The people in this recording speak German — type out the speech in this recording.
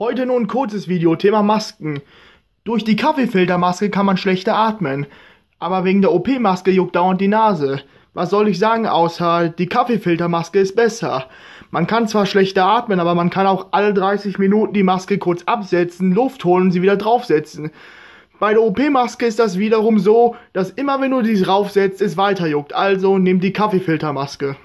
Heute nur ein kurzes Video, Thema Masken. Durch die Kaffeefiltermaske kann man schlechter atmen, aber wegen der OP-Maske juckt dauernd die Nase. Was soll ich sagen, außer die Kaffeefiltermaske ist besser. Man kann zwar schlechter atmen, aber man kann auch alle 30 Minuten die Maske kurz absetzen, Luft holen und sie wieder draufsetzen. Bei der OP-Maske ist das wiederum so, dass immer wenn du sie draufsetzt, es weiter juckt. Also nimm die Kaffeefiltermaske.